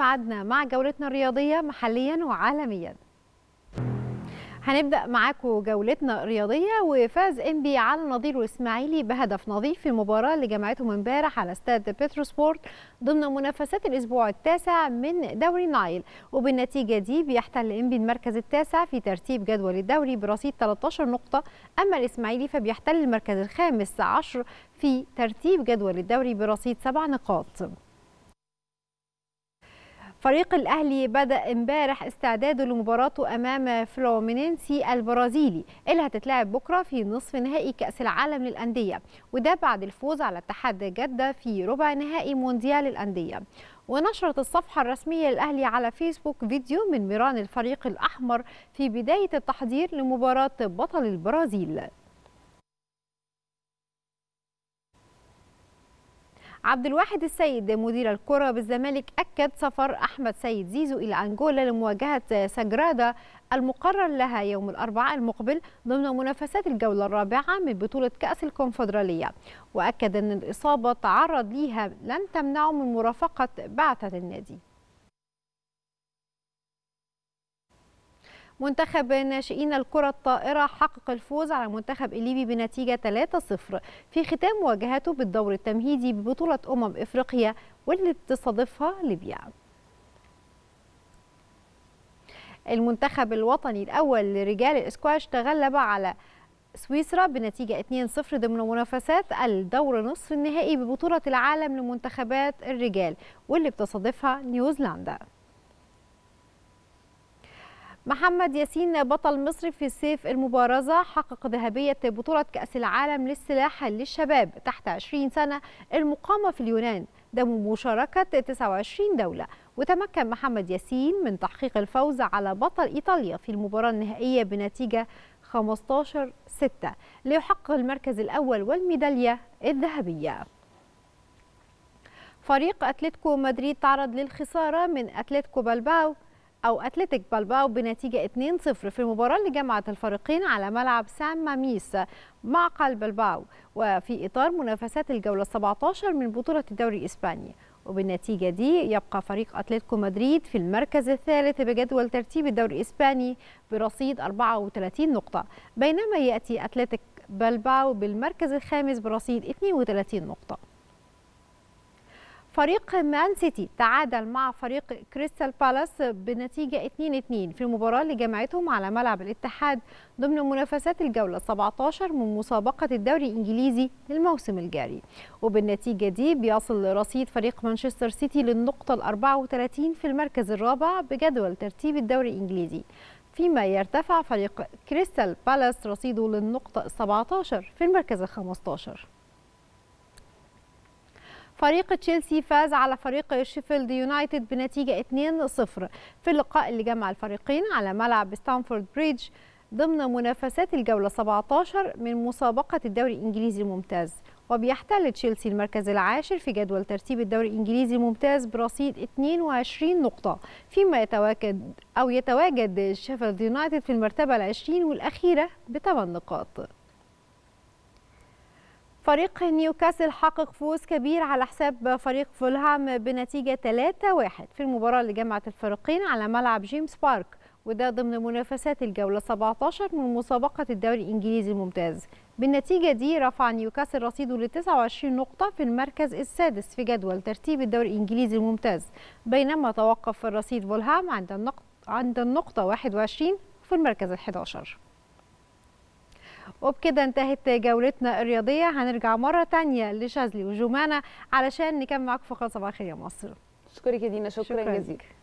معدنا مع جولتنا الرياضية محليا وعالميا هنبدأ معاكم جولتنا الرياضية وفاز انبي على نظير الإسماعيلي بهدف نظيف في المباراة اللي جمعتهم امبارح على استاد بتروسبورت ضمن منافسات الأسبوع التاسع من دوري النايل وبالنتيجة دي بيحتل انبي المركز التاسع في ترتيب جدول الدوري برصيد 13 نقطة أما الإسماعيلي فبيحتل المركز الخامس عشر في ترتيب جدول الدوري برصيد 7 نقاط فريق الأهلي بدأ امبارح استعداده لمباراته أمام فلومينينسي البرازيلي اللي هتتلعب بكرة في نصف نهائي كأس العالم للأندية وده بعد الفوز على اتحاد جدة في ربع نهائي مونديال الأندية ونشرت الصفحة الرسمية للأهلي على فيسبوك فيديو من ميران الفريق الأحمر في بداية التحضير لمباراة بطل البرازيل عبد الواحد السيد مدير الكرة بالزمالك أكد سفر أحمد سيد زيزو إلى أنجولا لمواجهة ساجرادا المقرر لها يوم الأربعاء المقبل ضمن منافسات الجولة الرابعة من بطولة كأس الكونفدرالية وأكد أن الإصابة تعرض ليها لن تمنعه من مرافقة بعثة النادي منتخب ناشئين الكرة الطائرة حقق الفوز على المنتخب الليبي بنتيجة 3-0 في ختام مواجهته بالدور التمهيدي ببطولة أمم إفريقيا واللي بتستضيفها ليبيا المنتخب الوطني الأول لرجال الإسكواش تغلب على سويسرا بنتيجة 2-0 ضمن منافسات الدور نصف النهائي ببطولة العالم لمنتخبات الرجال واللي بتستضيفها نيوزيلندا محمد ياسين بطل مصر في سيف المبارزة حقق ذهبية بطولة كأس العالم للسلاح للشباب تحت 20 سنة المقامة في اليونان دم مشاركة 29 دولة وتمكن محمد ياسين من تحقيق الفوز على بطل إيطاليا في المباراة النهائية بنتيجة 15 6 ليحقق المركز الأول والميدالية الذهبية فريق أتلتيكو مدريد تعرض للخسارة من أتلتيكو بلباو أو أتلتيك بالباو بنتيجة 2-0 في المباراة اللي جمعت الفريقين على ملعب سان ماميس معقل بالباو وفي إطار منافسات الجولة 17 من بطولة الدوري الإسباني وبالنتيجة دي يبقى فريق أتلتيكو مدريد في المركز الثالث بجدول ترتيب الدوري الإسباني برصيد 34 نقطة بينما يأتي أتلتيك بالباو بالمركز الخامس برصيد 32 نقطة فريق مان سيتي تعادل مع فريق كريستال بالاس بنتيجة 2-2 في المباراة اللي جمعتهم على ملعب الاتحاد ضمن منافسات الجولة 17 من مسابقة الدوري الإنجليزي للموسم الجاري وبالنتيجة دي بيصل رصيد فريق مانشستر سيتي للنقطة ال 34 في المركز الرابع بجدول ترتيب الدوري الإنجليزي فيما يرتفع فريق كريستال بالاس رصيده للنقطة 17 في المركز ال 15 فريق تشيلسي فاز على فريق شيفيلد يونايتد بنتيجة 2-0 في اللقاء اللي جمع الفريقين على ملعب ستانفورد بريدج ضمن منافسات الجولة 17 من مسابقة الدوري الإنجليزي الممتاز وبيحتل تشيلسي المركز العاشر في جدول ترتيب الدوري الإنجليزي الممتاز برصيد 22 نقطة فيما يتواجد أو يتواجد شيفيلد يونايتد في المرتبة العشرين والأخيرة بثمان نقاط فريق نيوكاسل حقق فوز كبير على حساب فريق فولهام بنتيجة 3-1 في المباراة اللي جمعت الفريقين على ملعب جيمس بارك وده ضمن منافسات الجولة 17 من مسابقة الدوري الإنجليزي الممتاز بالنتيجة دي رفع نيوكاسل رصيده ل 29 نقطة في المركز السادس في جدول ترتيب الدوري الإنجليزي الممتاز بينما توقف الرصيد فولهام عند النقطة 21 في المركز ال 11 وبكده انتهت جولتنا الرياضية هنرجع مرة تانية لشازلي وجومانا علشان نكمل معاكم فقرة صباحية مصر شكرا يا شكرا, شكرا جزيلا